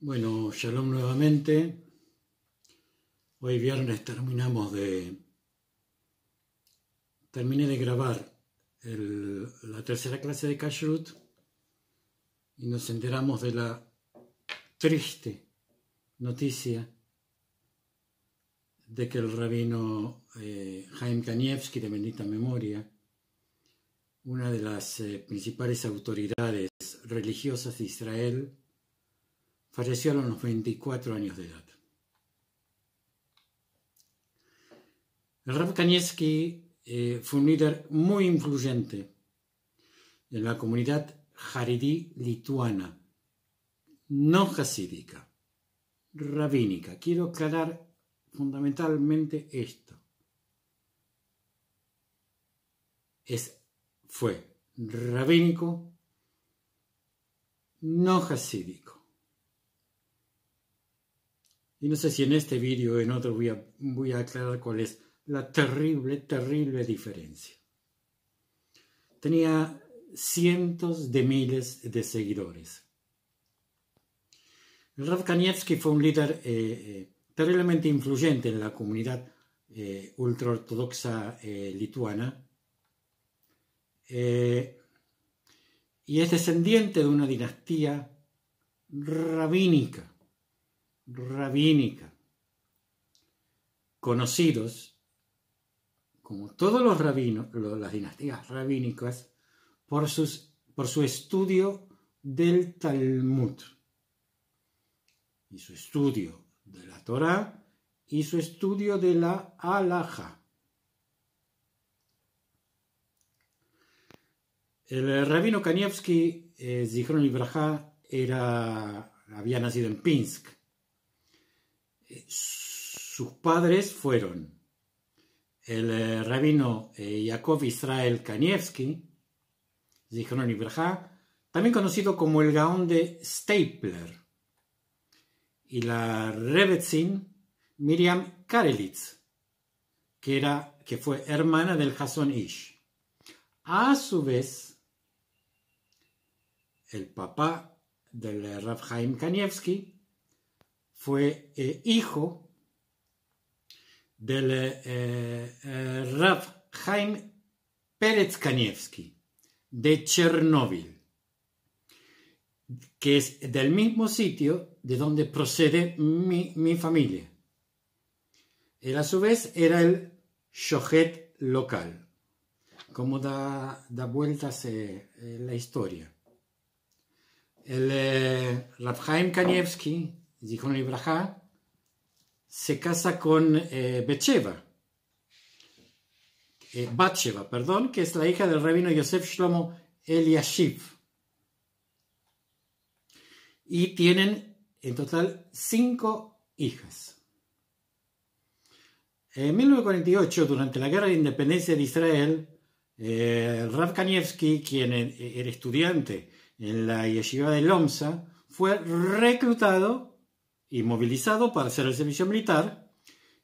Bueno, shalom nuevamente. Hoy viernes terminamos de... Terminé de grabar la tercera clase de Kashrut y nos enteramos de la triste noticia de que el rabino eh, Jaime Kanievski, de bendita memoria, una de las eh, principales autoridades religiosas de Israel, Falleció a los 24 años de edad. El Rav Kanievski eh, fue un líder muy influyente en la comunidad jaredí lituana, no hasídica, rabínica. Quiero aclarar fundamentalmente esto. Es, fue rabínico, no hasídico. Y no sé si en este vídeo o en otro voy a, aclarar cuál es la terrible, terrible diferencia. Tenía cientos de miles de seguidores. Rav fue un líder eh, eh, terriblemente influyente en la comunidad eh, ultraortodoxa lituana y es descendiente de una dinastía rabínica rabínica, conocidos como todos los rabinos, las dinastías rabínicas, por, sus, por su estudio del Talmud y su estudio de la Torá y su estudio de la Alaja. El eh, rabino Kanievski, eh, Zichron era, había nacido en Pinsk, sus padres fueron el eh, rabino Yakov eh, Israel Kanievski, Zichron también conocido como el Gaón de Stapler, y la Rebetzin Miriam Karelitz, que, era, que fue hermana del Jason Ish. A su vez, el papá del eh, Rav Haim fue eh, hijo del eh, eh Rav Pérez Kanievski de Chernóbil, que es del mismo sitio de donde procede mi, familia. Él a su vez era el shohet local. Cómo da, da vueltas eh, la historia. El eh, Rav Kanievski se casa con eh, eh perdón, que es la hija del rabino Yosef Shlomo Eliashiv. Y tienen en total cinco hijas. En 1948, durante la Guerra de Independencia de Israel, eh, Rav Kanievsky quien e-, era estudiante en la yeshiva de Lomza fue reclutado inmovilizado para hacer el servicio militar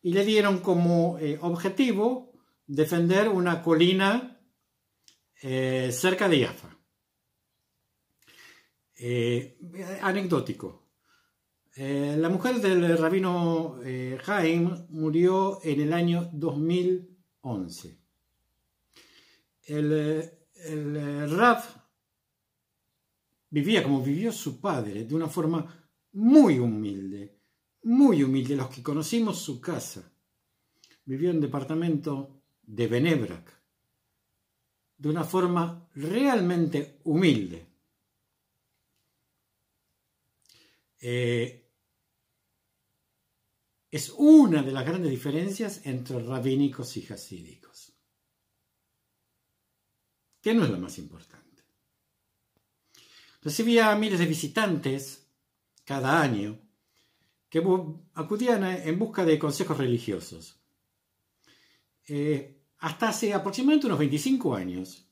y le dieron como eh, objetivo defender una colina eh, cerca de Jaffa. Eh, anecdótico. la mujer del rabino Haim murió en el año 2011. El, el vivía como vivió su padre, de una forma muy humilde, muy humilde, los que conocimos su casa. Vivió en departamento de Benebrak de una forma realmente humilde. Eh, es una de las grandes diferencias entre rabínicos y jasídicos, que no es la más importante. Recibía miles de visitantes cada año que acudían en busca de consejos religiosos. Eh, hasta hace aproximadamente unos 25 años,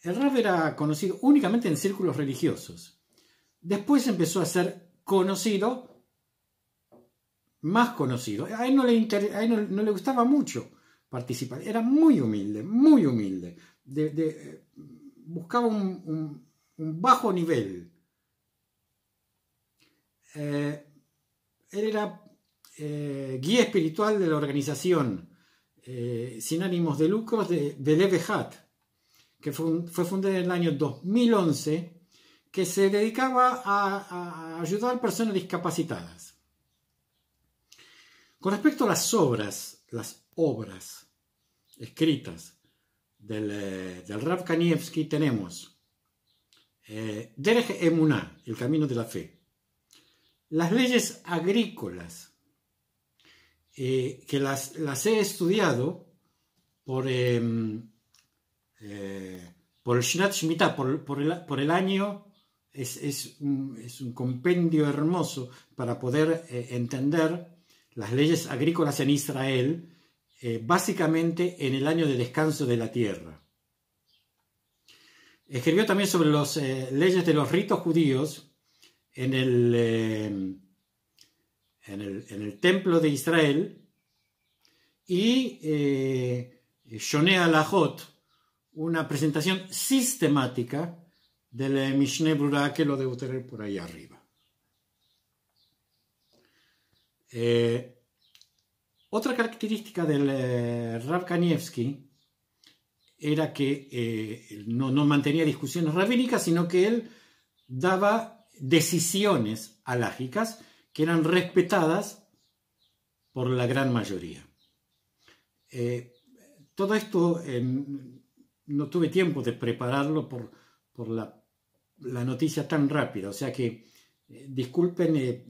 el rap era conocido únicamente en círculos religiosos. Después empezó a ser conocido, más conocido. A él no le, no, le gustaba mucho participar. Era muy humilde, muy humilde. Eh, buscaba un bajo nivel eh, él era eh, guía espiritual de la organización eh, sin ánimos de lucros de hat que fue, fundada en el año 2011, que se dedicaba a, ayudar a personas discapacitadas. Con respecto a las obras, las obras escritas del, del Rav tenemos eh, Derech Emuná, el camino de la fe, las leyes agrícolas, eh, que las, he estudiado em, eh, por, por el por, el, año, es, un, compendio hermoso para poder eh, entender las leyes agrícolas en Israel, básicamente en el año de descanso de la tierra. Escribió también sobre las leyes de los ritos judíos, eh, en el, en, el templo de Israel y eh, Shonea una presentación sistemática del Mishneh Brura que lo debo tener por ahí arriba. Eh, otra característica del eh, Rav era que no, no, mantenía discusiones rabínicas, sino que él daba decisiones alágicas que eran respetadas por la gran mayoría. Eh, todo esto em, no tuve tiempo de prepararlo por, por la, noticia tan rápida, o sea que eh, disculpen eh,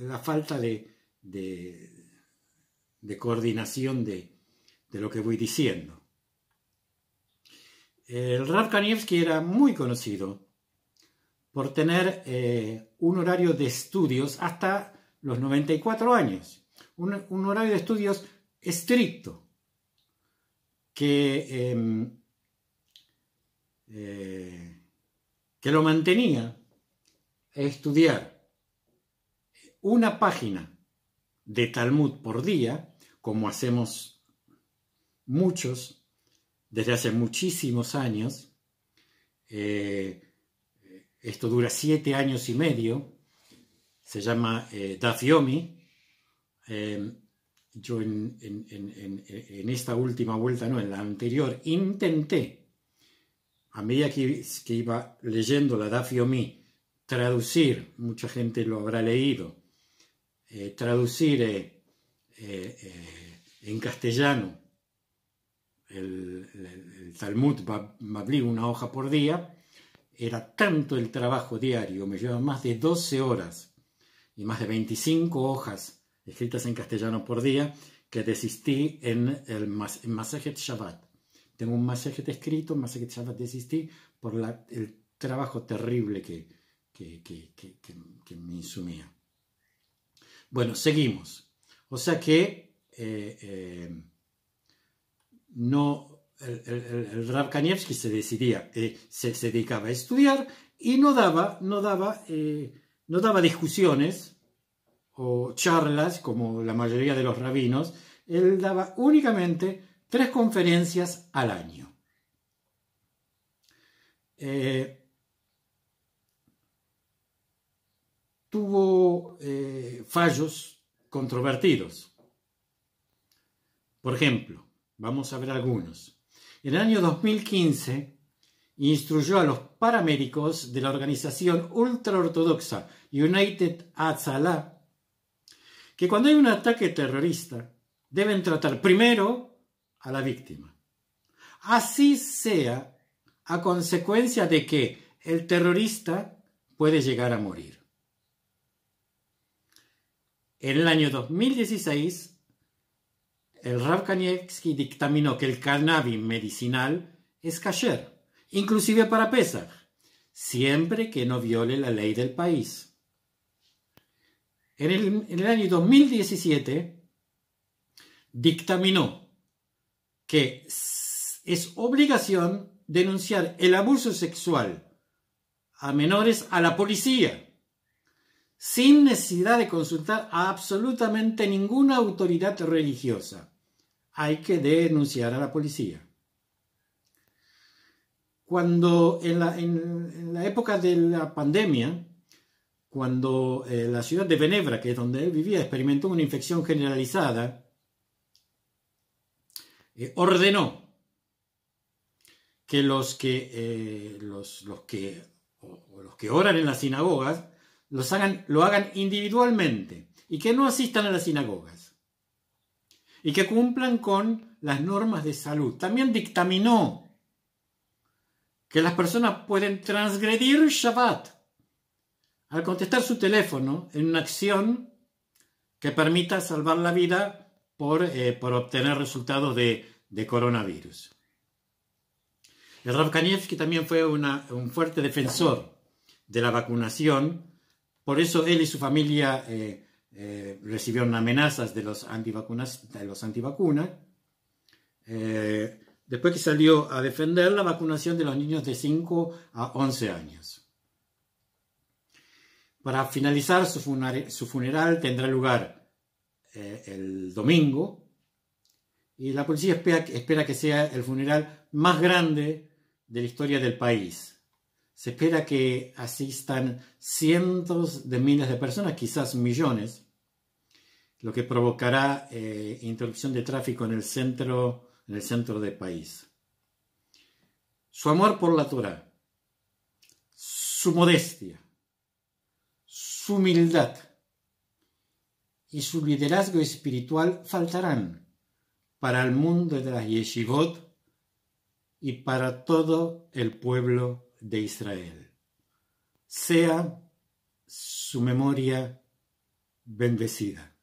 la falta de, de, coordinación de, lo que voy diciendo. El Rav Kanievski era muy conocido por tener eh, un horario de estudios hasta los 94 años. Un, horario de estudios estricto que, em, eh, que lo mantenía estudiar una página de Talmud por día, como hacemos muchos desde hace muchísimos años, eh, esto dura siete años y medio. Se llama eh, Dafyomi. Em, yo en, esta última vuelta, no, en la anterior, intenté, a medida que, que iba leyendo la Dafyomi, traducir, mucha gente lo habrá leído, eh, traducir eh, eh, en castellano el, el Talmud Babli, una hoja por día, era tanto el trabajo diario, me llevaba más de 12 horas y más de 25 hojas escritas en castellano por día, que desistí en el masaje de Shabbat. Tengo un de escrito, de Shabbat desistí por el trabajo terrible que, que, que, me insumía. Bueno, seguimos. O sea que eh, eh, no el, el, se decidía, eh, se, dedicaba a estudiar y no daba, eh, no daba, discusiones o charlas como la mayoría de los rabinos, él daba únicamente tres conferencias al año. Eh, tuvo fallos controvertidos. Por ejemplo, vamos a ver algunos. En el año 2015 instruyó a los paramédicos de la organización ultraortodoxa United Azala que cuando hay un ataque terrorista deben tratar primero a la víctima. Así sea a consecuencia de que el terrorista puede llegar a morir. En el año 2016, el Rav dictaminó que el cannabis medicinal es kasher, inclusive para pesar, siempre que no viole la ley del país. En el, en el año 2017 dictaminó que es obligación denunciar el abuso sexual a menores a la policía, sin necesidad de consultar a absolutamente ninguna autoridad religiosa hay que denunciar a la policía. Cuando en la, época de la pandemia, cuando eh, la ciudad de Venebra, que es donde él vivía, experimentó una infección generalizada, eh, ordenó que los que, eh, los, que, los que oran en las sinagogas lo hagan individualmente y que no asistan a las sinagogas y que cumplan con las normas de salud. También dictaminó que las personas pueden transgredir Shabbat al contestar su teléfono en una acción que permita salvar la vida por, eh, por obtener resultados de, coronavirus. El Rav también fue un fuerte defensor de la vacunación, por eso él y su familia eh, recibió eh, recibieron amenazas de los antivacunas, de los antivacunas. Eh, después que salió a defender la vacunación de los niños de 5 a 11 años. Para finalizar, su, funeral tendrá lugar eh, el domingo y la policía espera que sea el funeral más grande de la historia del país se espera que asistan cientos de miles de personas, quizás millones, lo que provocará eh, interrupción de tráfico en el centro, en el centro del país. Su amor por la Torah, su modestia, su humildad y su liderazgo espiritual faltarán para el mundo de las yeshivot y para todo el pueblo de Israel. Sea su memoria bendecida.